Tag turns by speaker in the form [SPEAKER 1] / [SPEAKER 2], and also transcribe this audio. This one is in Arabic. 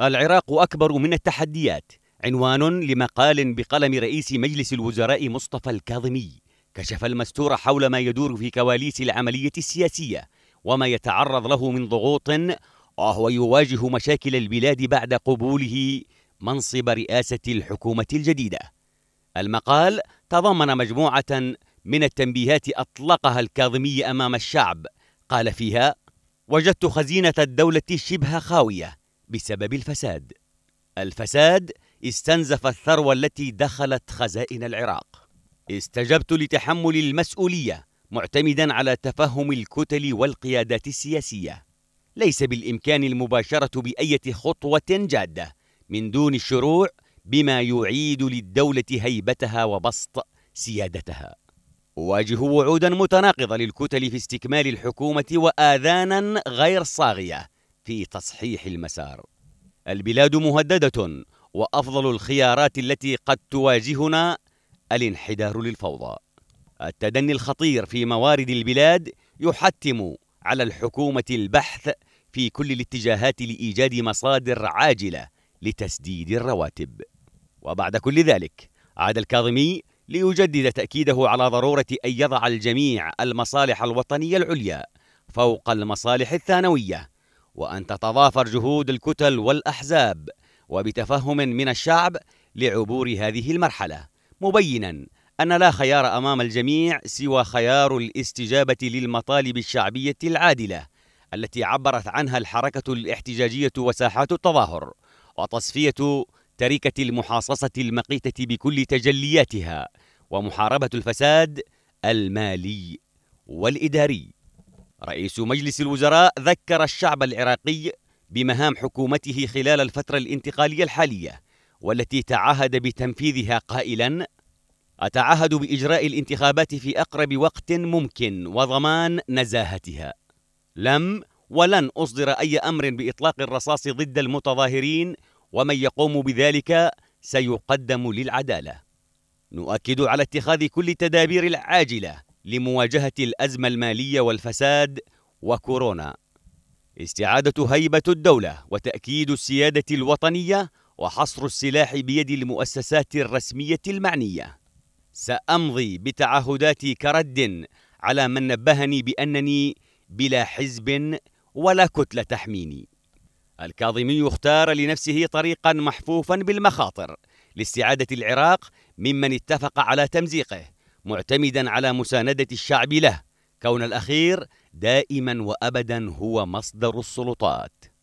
[SPEAKER 1] العراق أكبر من التحديات عنوان لمقال بقلم رئيس مجلس الوزراء مصطفى الكاظمي كشف المستور حول ما يدور في كواليس العملية السياسية وما يتعرض له من ضغوط وهو يواجه مشاكل البلاد بعد قبوله منصب رئاسة الحكومة الجديدة المقال تضمن مجموعة من التنبيهات أطلقها الكاظمي أمام الشعب قال فيها وجدت خزينة الدولة شبه خاوية بسبب الفساد الفساد استنزف الثروة التي دخلت خزائن العراق استجبت لتحمل المسؤولية معتمدا على تفهم الكتل والقيادات السياسية ليس بالإمكان المباشرة بأية خطوة جادة من دون الشروع بما يعيد للدولة هيبتها وبسط سيادتها أواجه وعودا متناقضة للكتل في استكمال الحكومة وآذانا غير صاغية في تصحيح المسار البلاد مهدده وافضل الخيارات التي قد تواجهنا الانحدار للفوضى التدني الخطير في موارد البلاد يحتم على الحكومه البحث في كل الاتجاهات لايجاد مصادر عاجله لتسديد الرواتب وبعد كل ذلك عاد الكاظمي ليجدد تاكيده على ضروره ان يضع الجميع المصالح الوطنيه العليا فوق المصالح الثانويه وأن تتضافر جهود الكتل والأحزاب وبتفهم من الشعب لعبور هذه المرحلة مبينا أن لا خيار أمام الجميع سوى خيار الاستجابة للمطالب الشعبية العادلة التي عبرت عنها الحركة الاحتجاجية وساحات التظاهر وتصفية تركة المحاصصة المقيتة بكل تجلياتها ومحاربة الفساد المالي والإداري رئيس مجلس الوزراء ذكر الشعب العراقي بمهام حكومته خلال الفترة الانتقالية الحالية والتي تعهد بتنفيذها قائلا أتعهد بإجراء الانتخابات في أقرب وقت ممكن وضمان نزاهتها لم ولن أصدر أي أمر بإطلاق الرصاص ضد المتظاهرين ومن يقوم بذلك سيقدم للعدالة نؤكد على اتخاذ كل التدابير العاجلة لمواجهة الأزمة المالية والفساد وكورونا استعادة هيبة الدولة وتأكيد السيادة الوطنية وحصر السلاح بيد المؤسسات الرسمية المعنية سأمضي بتعهداتي كرد على من نبهني بأنني بلا حزب ولا كتلة تحميني الكاظمي اختار لنفسه طريقا محفوفا بالمخاطر لاستعادة العراق ممن اتفق على تمزيقه معتمدا على مساندة الشعب له كون الأخير دائما وأبدا هو مصدر السلطات